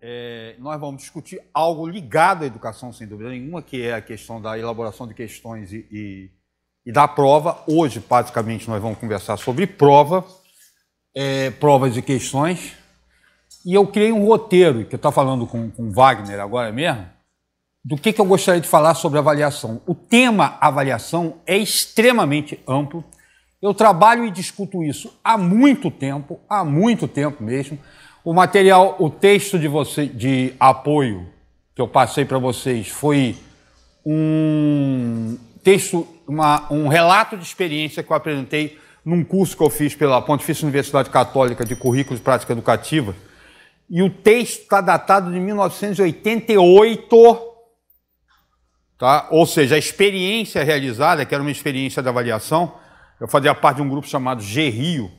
é, nós vamos discutir algo ligado à educação, sem dúvida nenhuma, que é a questão da elaboração de questões e, e, e da prova. Hoje, basicamente, nós vamos conversar sobre prova, é, provas e questões. E eu criei um roteiro, que eu estou falando com, com Wagner agora mesmo, do que, que eu gostaria de falar sobre avaliação. O tema avaliação é extremamente amplo. Eu trabalho e discuto isso há muito tempo, há muito tempo mesmo. O material, o texto de, você, de apoio que eu passei para vocês foi um texto, uma, um relato de experiência que eu apresentei num curso que eu fiz pela Pontifícia Universidade Católica de Currículos e Prática Educativa. E o texto está datado de 1988, tá? ou seja, a experiência realizada, que era uma experiência de avaliação, eu fazia parte de um grupo chamado G-Rio,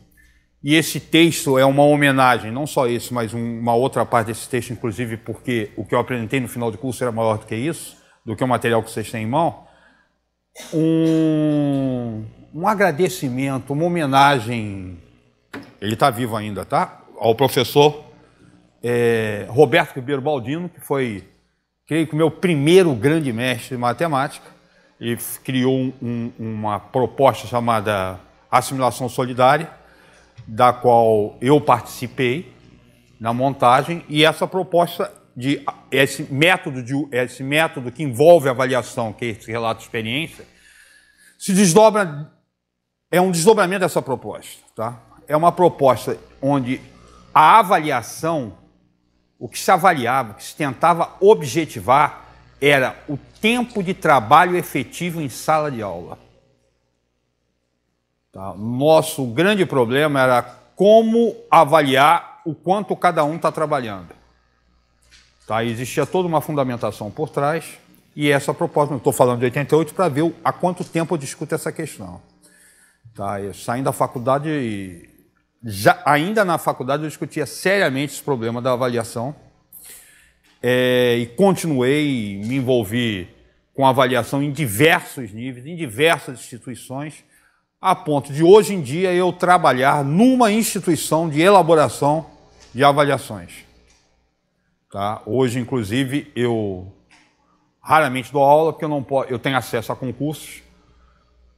e esse texto é uma homenagem, não só esse, mas um, uma outra parte desse texto, inclusive, porque o que eu apresentei no final de curso era maior do que isso, do que o material que vocês têm em mão. Um, um agradecimento, uma homenagem. Ele está vivo ainda, tá? Ao professor é, Roberto Ribeiro Baldino, que foi, creio que, o meu primeiro grande mestre de matemática e criou um, uma proposta chamada Assimilação Solidária, da qual eu participei na montagem, e essa proposta de esse método, de, esse método que envolve avaliação, que é esse relato de experiência, se desdobra, é um desdobramento dessa proposta. Tá? É uma proposta onde a avaliação, o que se avaliava, o que se tentava objetivar, era o tempo de trabalho efetivo em sala de aula. Tá? Nosso grande problema era como avaliar o quanto cada um está trabalhando. Tá? Existia toda uma fundamentação por trás e essa proposta, eu estou falando de 88, para ver há quanto tempo eu discuto essa questão. Tá? Eu saindo da faculdade, já, ainda na faculdade, eu discutia seriamente esse problema da avaliação é, e continuei, me envolvi com avaliação em diversos níveis, em diversas instituições, a ponto de hoje em dia eu trabalhar numa instituição de elaboração de avaliações. Tá? Hoje, inclusive, eu raramente dou aula porque eu, não posso, eu tenho acesso a concursos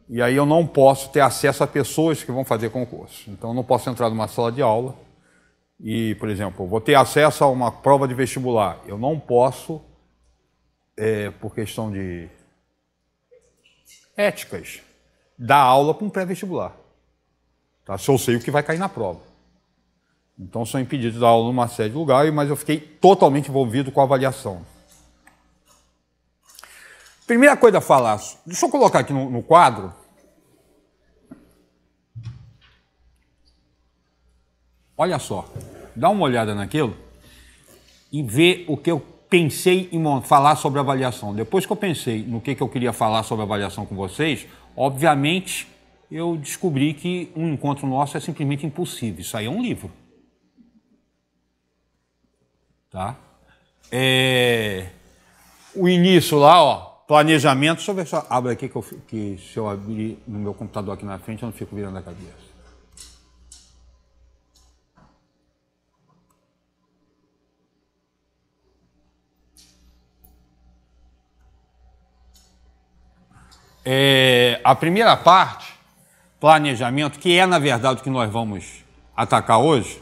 e aí eu não posso ter acesso a pessoas que vão fazer concurso. Então, eu não posso entrar numa sala de aula e, por exemplo, vou ter acesso a uma prova de vestibular. Eu não posso, é, por questão de éticas, dar aula para um pré-vestibular. Tá? Se eu sei o que vai cair na prova. Então, sou impedido de dar aula numa série de lugares, mas eu fiquei totalmente envolvido com a avaliação. Primeira coisa a falar, deixa eu colocar aqui no, no quadro Olha só, dá uma olhada naquilo e vê o que eu pensei em falar sobre avaliação. Depois que eu pensei no que, que eu queria falar sobre avaliação com vocês, obviamente eu descobri que um encontro nosso é simplesmente impossível. Isso aí é um livro. Tá? É... O início lá, ó, planejamento. Deixa eu ver se eu abro aqui, que, eu, que se eu abrir no meu computador aqui na frente, eu não fico virando a cabeça. é, a primeira parte, planejamento, que é na verdade o que nós vamos atacar hoje,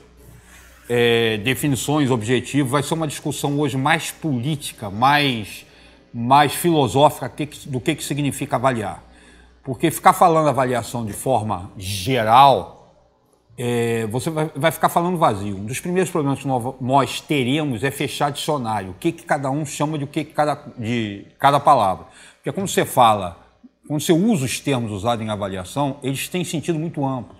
é, definições, objetivos, vai ser uma discussão hoje mais política, mais, mais filosófica do que, que significa avaliar. Porque ficar falando avaliação de forma geral, é, você vai, vai, ficar falando vazio. Um dos primeiros problemas que nós, teremos é fechar dicionário. O que, que cada um chama de o que, que cada, de cada palavra. Porque quando você fala quando você usa os termos usados em avaliação, eles têm sentido muito amplo.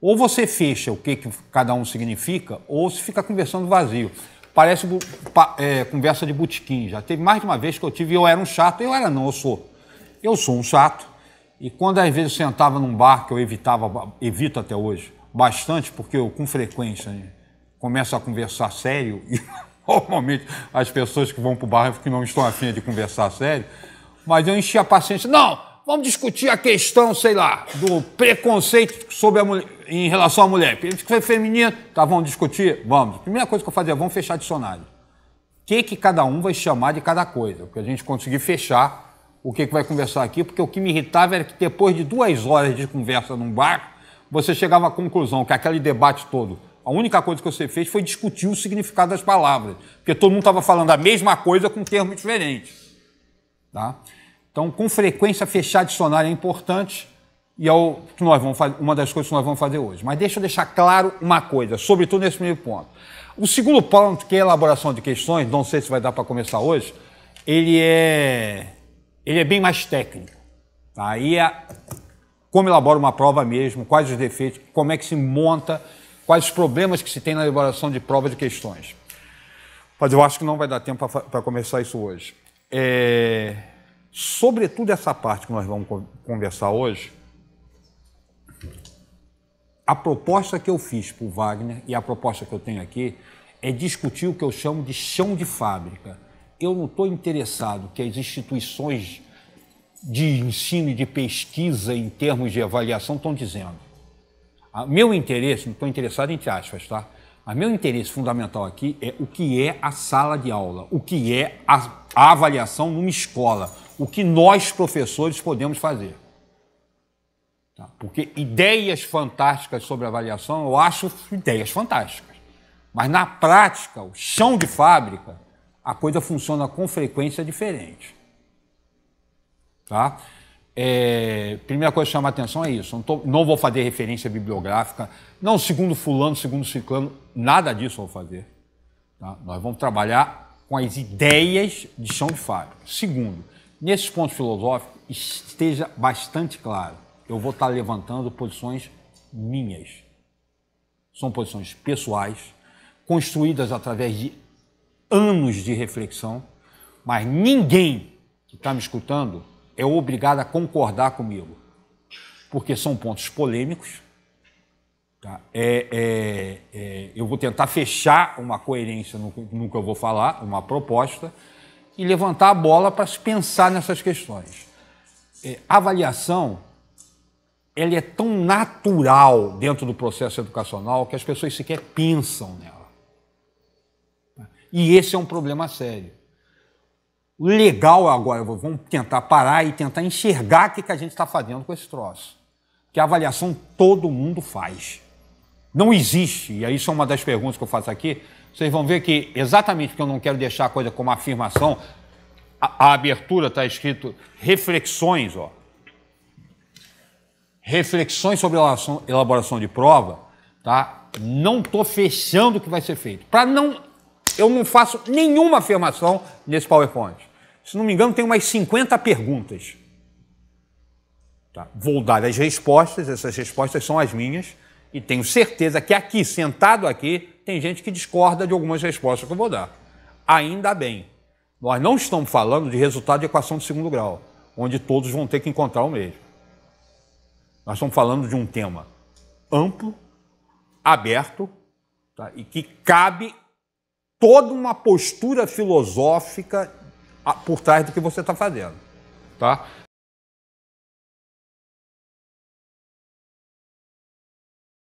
Ou você fecha o que, que cada um significa, ou se fica conversando vazio. Parece é, conversa de botequim. Já teve mais de uma vez que eu tive, eu era um chato, eu era não, eu sou. Eu sou um chato. E quando às vezes eu sentava num bar, que eu evitava, evito até hoje, bastante, porque eu com frequência né, começo a conversar sério, e normalmente as pessoas que vão para o bar que não estão afim de conversar sério, mas eu enchi a paciência. Não, vamos discutir a questão, sei lá, do preconceito sobre a mulher, em relação à mulher. Ele foi feminino, tá, vamos discutir? Vamos. Primeira coisa que eu fazia, vamos fechar dicionário. O que, que cada um vai chamar de cada coisa? Porque a gente conseguir fechar o que, que vai conversar aqui, porque o que me irritava era que depois de duas horas de conversa num bar, você chegava à conclusão que aquele debate todo, a única coisa que você fez foi discutir o significado das palavras, porque todo mundo estava falando a mesma coisa com termos diferentes. Tá? Então, com frequência, fechar dicionário é importante e é o que nós vamos fazer, uma das coisas que nós vamos fazer hoje. Mas deixa eu deixar claro uma coisa, sobretudo nesse primeiro ponto. O segundo ponto, que é a elaboração de questões, não sei se vai dar para começar hoje, ele é, ele é bem mais técnico. Tá? Aí é como elabora uma prova mesmo, quais os defeitos, como é que se monta, quais os problemas que se tem na elaboração de prova de questões. Mas eu acho que não vai dar tempo para começar isso hoje. É sobretudo essa parte que nós vamos conversar hoje, a proposta que eu fiz para o Wagner e a proposta que eu tenho aqui é discutir o que eu chamo de chão de fábrica. Eu não estou interessado que as instituições de ensino e de pesquisa em termos de avaliação estão dizendo. A ah, meu interesse, não estou interessado em aspas, tá? A meu interesse fundamental aqui é o que é a sala de aula, o que é a, a avaliação numa escola, o que nós, professores, podemos fazer. Tá? Porque ideias fantásticas sobre avaliação, eu acho ideias fantásticas. Mas na prática, o chão de fábrica, a coisa funciona com frequência diferente. Tá? É, primeira coisa que chama a atenção é isso. Não, tô, não, vou fazer referência bibliográfica, não segundo fulano, segundo ciclano, nada disso eu vou fazer. Tá? Nós vamos trabalhar com as ideias de chão de fábrica. Segundo, nesses pontos filosóficos esteja bastante claro. Eu vou estar levantando posições minhas. São posições pessoais, construídas através de anos de reflexão, mas ninguém que está me escutando é obrigado a concordar comigo, porque são pontos polêmicos. Tá? É, é, é, eu vou tentar fechar uma coerência no, no que eu vou falar, uma proposta, e levantar a bola para se pensar nessas questões. É, avaliação ela é tão natural dentro do processo educacional que as pessoas sequer pensam nela. E esse é um problema sério. Legal agora, vamos tentar parar e tentar enxergar o que, que a gente está fazendo com esse troço. Que a avaliação todo mundo faz. Não existe, e isso é uma das perguntas que eu faço aqui, vocês vão ver que, exatamente porque eu não quero deixar a coisa como afirmação, a, a abertura está escrito reflexões, ó. Reflexões sobre elaboração, elaboração de prova, tá? Não estou fechando o que vai ser feito. Para não. Eu não faço nenhuma afirmação nesse PowerPoint. Se não me engano, tem umas 50 perguntas. Tá? Vou dar as respostas, essas respostas são as minhas e tenho certeza que aqui, sentado aqui, tem gente que discorda de algumas respostas que eu vou dar. Ainda bem, nós não estamos falando de resultado de equação de segundo grau, onde todos vão ter que encontrar o mesmo. Nós estamos falando de um tema amplo, aberto, tá? e que cabe toda uma postura filosófica por trás do que você está fazendo. Tá?